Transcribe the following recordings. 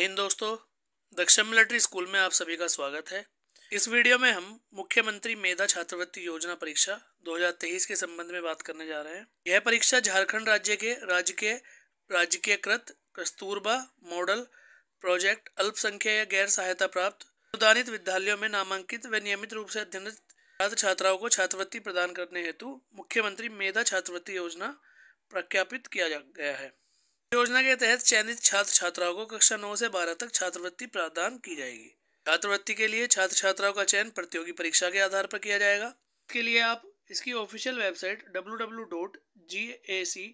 हिंद दोस्तों दक्षिण military school में आप सभी का स्वागत है इस वीडियो में हम मुख्यमंत्री मेधा छात्रवृत्ति योजना परीक्षा 2023 के संबंध में बात करने जा रहे हैं यह परीक्षा झारखंड राज्य के राज्य के राजकीय कृत कस्तूरबा मॉडल प्रोजेक्ट अल्पसंख्यक या गैर सहायता प्राप्त अनुदानित विद्यालयों में नामांकित व नियमित रूप से अध्ययन छात्र छात्राओं को छात्रवृत्ति प्रदान करने हेतु मुख्यमंत्री मेधा छात्रवृत्ति योजना प्रख्यापित किया गया है योजना के तहत चयनित छात्र छात्राओं को कक्षा नौ से बारह तक छात्रवृत्ति प्रदान की जाएगी छात्रवृत्ति के लिए छात्र छात्राओं का चयन प्रतियोगी परीक्षा के आधार पर किया जाएगा इसके लिए आप इसकी official website W W dot G A C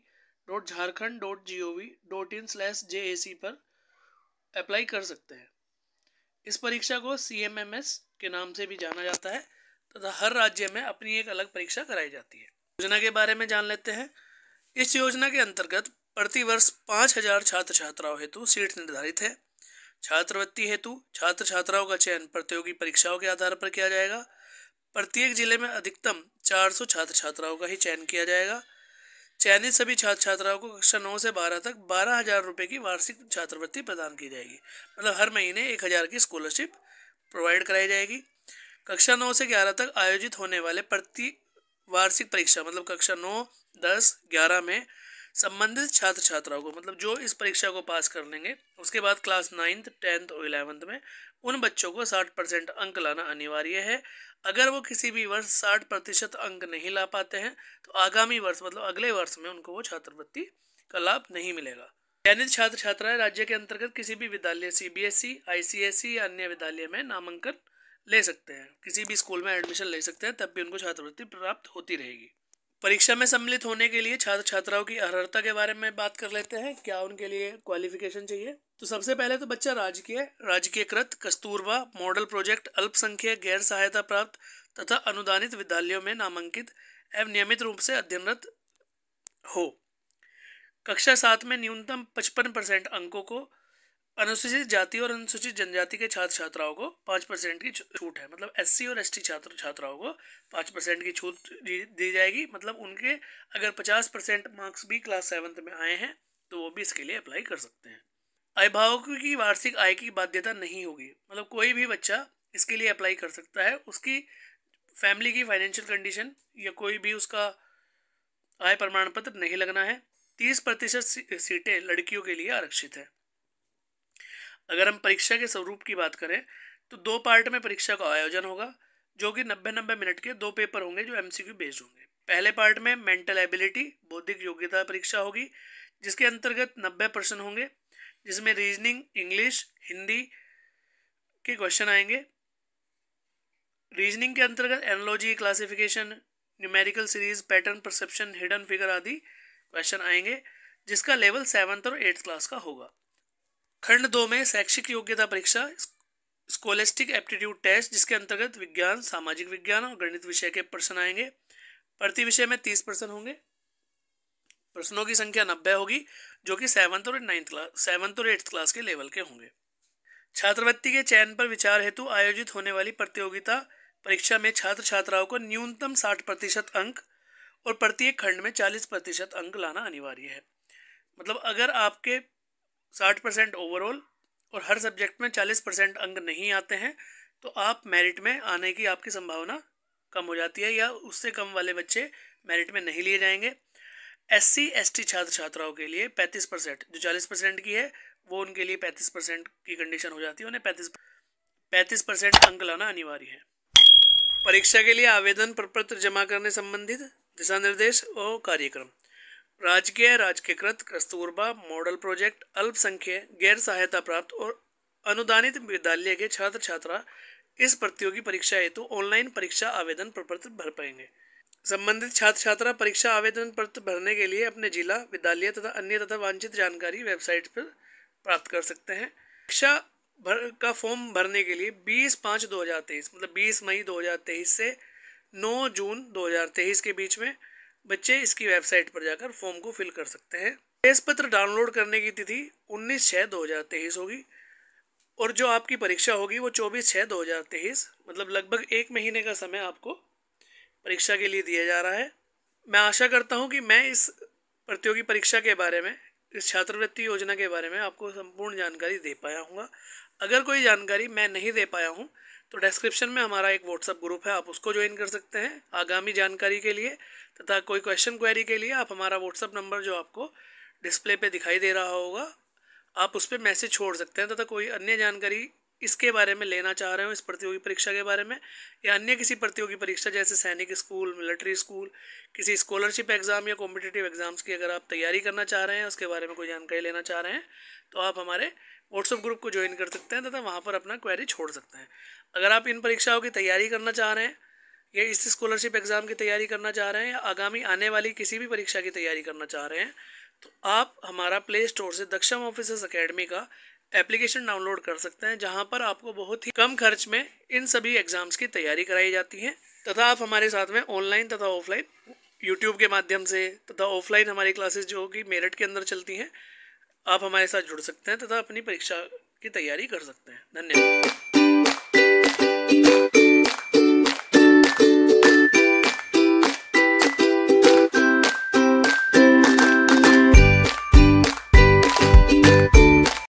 dot Jharkhand dot G O V dot in slash J A C पर अप्लाई कर सकते हैं इस परीक्षा को सी एम एम एस के नाम से भी जाना जाता है तथा हर राज्य में अपनी एक अलग परीक्षा कराई जाती है योजना के बारे में जान लेते हैं इस योजना के अंतर्गत प्रतिवर्ष पाँच हजार छात्र छात्राओं हेतु सीट निर्धारित है छात्रवृत्ति हेतु छात्र छात्राओं का चयन प्रतियोगी परीक्षाओं के आधार पर किया जाएगा प्रत्येक जिले में अधिकतम 400 छात्र छात्राओं का ही चयन किया जाएगा चयनित सभी छात्र छात्राओं को कक्षा नौ से बारह तक बारह हजार रुपये की वार्षिक छात्रवृत्ति प्रदान की जाएगी मतलब हर महीने एक हजार की स्कॉलरशिप प्रोवाइड कराई जाएगी कक्षा नौ से ग्यारह तक आयोजित होने वाले प्रति वार्षिक परीक्षा मतलब कक्षा नौ दस ग्यारह में संबंधित छात्र छात्राओं को मतलब जो इस परीक्षा को पास कर लेंगे उसके बाद क्लास नाइन्थ टेंथ और इलेवंथ में उन बच्चों को साठ परसेंट अंक लाना अनिवार्य है अगर वो किसी भी वर्ष साठ प्रतिशत अंक नहीं ला पाते हैं तो आगामी वर्ष मतलब अगले वर्ष में उनको वो छात्रवृत्ति का लाभ नहीं मिलेगा चयनित छात्र छात्राएं राज्य के अंतर्गत किसी भी विद्यालय सीबीएसई आईसीएसई e, e या अन्य विद्यालय में नामांकन ले सकते हैं किसी भी स्कूल में एडमिशन ले सकते हैं तब भी उनको छात्रवृत्ति प्राप्त होती रहेगी परीक्षा में सम्मिलित होने के लिए छात्र छात्राओं की अर्हता के बारे में बात कर लेते हैं क्या उनके लिए क्वालिफिकेशन चाहिए तो सबसे पहले तो बच्चा राजकीय राजकीयकृत कस्तूरबा मॉडल प्रोजेक्ट अल्पसंख्यक गैर सहायता प्राप्त तथा अनुदानित विद्यालयों में नामांकित एवं नियमित रूप से अध्ययनरत हो कक्षा सात में न्यूनतम पचपन परसेंट अंकों को अनुसूचित जाति और अनुसूचित जनजाति के छात्र छात्राओं को पाँच परसेंट की छूट है मतलब एससी और एसटी छात्र छात्राओं को पाँच परसेंट की छूट दी जाएगी मतलब उनके अगर पचास परसेंट मार्क्स भी क्लास सेवन्थ में आए हैं तो वो भी इसके लिए अप्लाई कर सकते हैं अभिभावकों की वार्षिक आय की बाध्यता नहीं होगी मतलब कोई भी बच्चा इसके लिए अप्लाई कर सकता है उसकी फैमिली की फाइनेंशियल कंडीशन या कोई भी उसका आय प्रमाण पत्र नहीं लगना है तीस प्रतिशत सीटें लड़कियों के लिए आरक्षित हैं अगर हम परीक्षा के स्वरूप की बात करें तो दो पार्ट में परीक्षा का आयोजन होगा जो कि नब्बे नब्बे मिनट के दो पेपर होंगे जो एम बेस्ड होंगे पहले पार्ट में मेंटल एबिलिटी बौद्धिक योग्यता परीक्षा होगी जिसके अंतर्गत नब्बे प्रश्न होंगे जिसमें रीजनिंग इंग्लिश हिंदी के क्वेश्चन आएंगे रीजनिंग के अंतर्गत analogy classification numerical series pattern perception hidden figure आदि क्वेश्चन आएंगे जिसका लेवल सेवन्थ और एट्थ क्लास का होगा खंड दो में शैक्षिक योग्यता परीक्षा स्कोलेस्टिक एप्टीट्यूड टेस्ट जिसके अंतर्गत विज्ञान सामाजिक विज्ञान और गणित विषय के प्रश्न आएंगे प्रति विषय में तीस प्रश्न होंगे प्रश्नों की संख्या नब्बे होगी जो कि सेवन्थ और नाइन्थ क्लास सेवन्थ और एट्थ क्लास के लेवल के होंगे छात्रवृत्ति के चयन पर विचार हेतु आयोजित होने वाली प्रतियोगिता परीक्षा में छात्र छात्राओं को न्यूनतम साठ प्रतिशत अंक और प्रत्येक खंड में चालीस प्रतिशत अंक लाना अनिवार्य है मतलब अगर आपके साठ परसेंट ओवरऑल और हर सब्जेक्ट में चालीस परसेंट अंक नहीं आते हैं तो आप मेरिट में आने की आपकी संभावना कम हो जाती है या उससे कम वाले बच्चे मेरिट में नहीं लिए जाएंगे एस सी एस टी छात्र छात्राओं के लिए पैंतीस परसेंट जो चालीस परसेंट की है वो उनके लिए पैंतीस परसेंट की कंडीशन हो जाती है उन्हें पैंतीस पैंतीस परसेंट अंक लाना अनिवार्य है परीक्षा के लिए आवेदन प्रपत्र जमा करने संबंधित दिशा निर्देश और कार्यक्रम राजकीय राजकीयकृत कस्तूरबा मॉडल प्रोजेक्ट अल्पसंख्यक गैर सहायता प्राप्त और अनुदानित विद्यालय के छात्र छात्रा इस प्रतियोगी परीक्षा हेतु ऑनलाइन परीक्षा आवेदन प्रपत्र भर पाएंगे संबंधित छात्र छात्रा परीक्षा आवेदन पत्र भरने के लिए अपने जिला विद्यालय तथा अन्य तथा वांछित जानकारी वेबसाइट पर प्राप्त कर सकते हैं परीक्षा भर का फॉर्म भरने के लिए 20 पाँच 2023 मतलब 20 मई 2023 से 9 जून 2023 के बीच में बच्चे इसकी वेबसाइट पर जाकर फॉर्म को फिल कर सकते हैं प्रवेश पत्र डाउनलोड करने की तिथि उन्नीस छः दो हज़ार तेईस होगी और जो आपकी परीक्षा होगी वो चौबीस छः दो हज़ार तेईस मतलब लगभग एक महीने का समय आपको परीक्षा के लिए दिया जा रहा है मैं आशा करता हूँ कि मैं इस प्रतियोगी परीक्षा के बारे में इस छात्रवृत्ति योजना के बारे में आपको संपूर्ण जानकारी दे पाया हूँ अगर कोई जानकारी मैं नहीं दे पाया हूँ तो डिस्क्रिप्शन में हमारा एक व्हाट्सअप ग्रुप है आप उसको ज्वाइन कर सकते हैं आगामी जानकारी के लिए तथा कोई क्वेश्चन क्वेरी के लिए आप हमारा व्हाट्सअप नंबर जो आपको डिस्प्ले पे दिखाई दे रहा होगा आप उस पर मैसेज छोड़ सकते हैं तथा कोई अन्य जानकारी इसके बारे में लेना चाह रहे हो इस प्रतियोगी परीक्षा के बारे में या अन्य किसी प्रतियोगी परीक्षा जैसे सैनिक स्कूल मिलिट्री स्कूल किसी स्कॉलरशिप एग्ज़ाम या कॉम्पिटेटिव एग्ज़ाम्स की अगर आप तैयारी करना चाह रहे हैं उसके बारे में कोई जानकारी लेना चाह रहे हैं तो आप हमारे व्हाट्सअप ग्रुप को ज्वाइन कर सकते हैं तथा वहाँ पर अपना क्वेरी छोड़ सकते हैं अगर आप इन परीक्षाओं की तैयारी करना चाह रहे हैं या इस स्कॉलरशिप एग्ज़ाम की तैयारी करना चाह रहे हैं या आगामी आने वाली किसी भी परीक्षा की तैयारी करना चाह रहे हैं तो आप हमारा प्ले स्टोर से दक्षम ऑफिसर्स अकेडमी का एप्लीकेशन डाउनलोड कर सकते हैं जहाँ पर आपको बहुत ही कम खर्च में इन सभी एग्ज़ाम्स की तैयारी कराई जाती है तथा आप हमारे साथ में ऑनलाइन तथा ऑफलाइन यूट्यूब के माध्यम से तथा ऑफलाइन हमारी क्लासेस जो कि मेरठ के अंदर चलती हैं आप हमारे साथ जुड़ सकते हैं तथा अपनी परीक्षा की तैयारी कर सकते हैं धन्यवाद